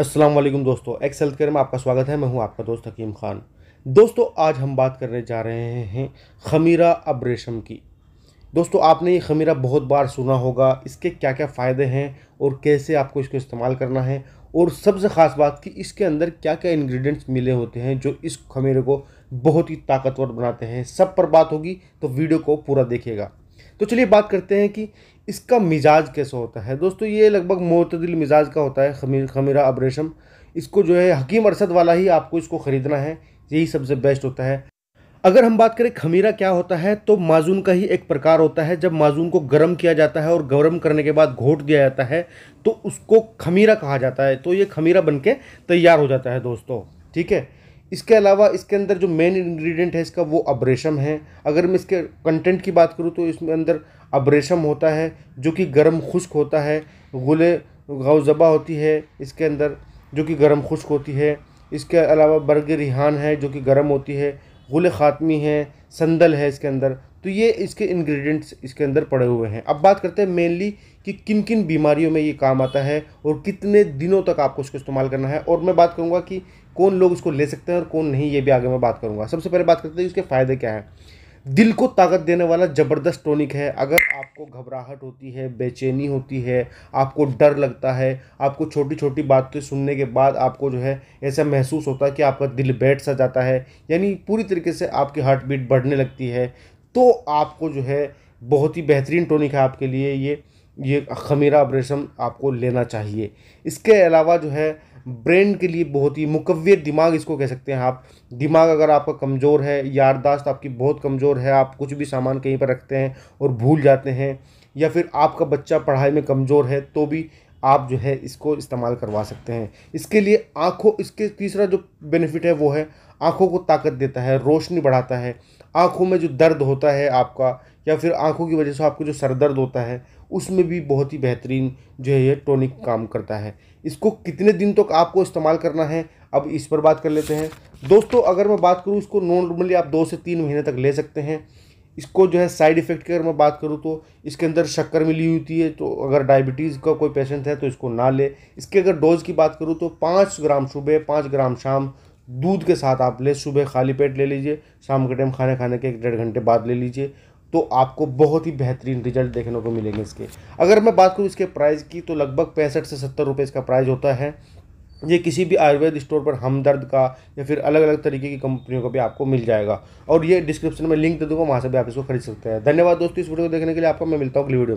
अस्सलाम वालेकुम दोस्तों एक्स हेल्थ केयर में आपका स्वागत है मैं हूं आपका दोस्त हकीम खान दोस्तों आज हम बात करने जा रहे हैं खमीरा अब रेशम की दोस्तों आपने ये खमीरा बहुत बार सुना होगा इसके क्या क्या फ़ायदे हैं और कैसे आपको इसको इस्तेमाल करना है और सबसे ख़ास बात कि इसके अंदर क्या क्या इन्ग्रीडियंट्स मिले होते हैं जो इस खमीरे को बहुत ही ताकतवर बनाते हैं सब पर बात होगी तो वीडियो को पूरा देखिएगा तो चलिए बात करते हैं कि इसका मिजाज कैसा होता है दोस्तों ये लगभग मतदिल मिजाज का होता है खमीर खमीरा अब्रेशम इसको जो है हकीम अरसद वाला ही आपको इसको ख़रीदना है यही सबसे बेस्ट होता है अगर हम बात करें खमीरा क्या होता है तो माजून का ही एक प्रकार होता है जब माजून को गर्म किया जाता है और गर्म करने के बाद घोट दिया जाता है तो उसको खमीरा कहा जाता है तो ये खमीरा बन के तैयार हो जाता है दोस्तों ठीक है इसके अलावा इसके अंदर जो मेन इंग्रेडिएंट है इसका वो अब्रेशम है अगर मैं इसके कंटेंट की बात करूँ तो इसमें अंदर अब्रेशम होता है जो कि गर्म खुश्क होता है गुले गौजबा होती है इसके अंदर जो कि गर्म खुश्क होती है इसके अलावा बर्ग रिहान है जो कि गर्म होती है गुल ख़ात्मी है संदल है इसके अंदर तो ये इसके इंग्रेडिएंट्स इसके अंदर पड़े हुए हैं अब बात करते हैं मेनली कि किन किन बीमारियों में ये काम आता है और कितने दिनों तक आपको इसको इस्तेमाल करना है और मैं बात करूँगा कि कौन लोग उसको ले सकते हैं और कौन नहीं ये भी आगे मैं बात करूँगा सबसे पहले बात करते हैं इसके फ़ायदे क्या हैं दिल को ताकत देने वाला ज़बरदस्त टॉनिक है अगर आपको घबराहट होती है बेचैनी होती है आपको डर लगता है आपको छोटी छोटी बातें सुनने के बाद आपको जो है ऐसा महसूस होता है कि आपका दिल बैठ सा जाता है यानी पूरी तरीके से आपकी हार्ट बीट बढ़ने लगती है तो आपको जो है बहुत ही बेहतरीन टॉनिक है आपके लिए ये ये खमीरा ऑपरेशन आपको लेना चाहिए इसके अलावा जो है ब्रेन के लिए बहुत ही मुकव्य दिमाग इसको कह सकते हैं आप दिमाग अगर आपका कमज़ोर है याददाश्त आपकी बहुत कमज़ोर है आप कुछ भी सामान कहीं पर रखते हैं और भूल जाते हैं या फिर आपका बच्चा पढ़ाई में कमज़ोर है तो भी आप जो है इसको इस्तेमाल करवा सकते हैं इसके लिए आँखों इसके तीसरा जो बेनिफिट है वो है आँखों को ताकत देता है रोशनी बढ़ाता है आँखों में जो दर्द होता है आपका या फिर आँखों की वजह से आपको जो सर दर्द होता है उसमें भी बहुत ही बेहतरीन जो है ये टॉनिक काम करता है इसको कितने दिन तक तो आपको इस्तेमाल करना है अब इस पर बात कर लेते हैं दोस्तों अगर मैं बात करूँ इसको नॉर्मली आप दो से तीन महीने तक ले सकते हैं इसको जो है साइड इफ़ेक्ट की अगर मैं बात करूँ तो इसके अंदर शक्कर मिली हुई है तो अगर डायबिटीज़ का कोई पेशेंट है तो इसको ना ले इसके अगर डोज़ की बात करूँ तो पाँच ग्राम सुबह पाँच ग्राम शाम दूध के साथ आप ले सुबह खाली पेट ले लीजिए शाम के टाइम खाने खाने के एक डेढ़ घंटे बाद ले लीजिए तो आपको बहुत ही बेहतरीन रिजल्ट देखने को मिलेंगे इसके अगर मैं बात करूँ इसके प्राइस की तो लगभग पैंसठ से सत्तर रुपये इसका प्राइस होता है ये किसी भी आयुर्वेद स्टोर पर हमदर्द का या फिर अलग अलग तरीके की कंपनियों का भी आपको मिल जाएगा और ये डिस्क्रिप्शन में लिंक दे दूंगा वहाँ से भी आप इसको खरीद सकते हैं धन्यवाद दोस्तों इस वीडियो को देखने के लिए आपको मैं मिलता हूँ अगली वीडियो में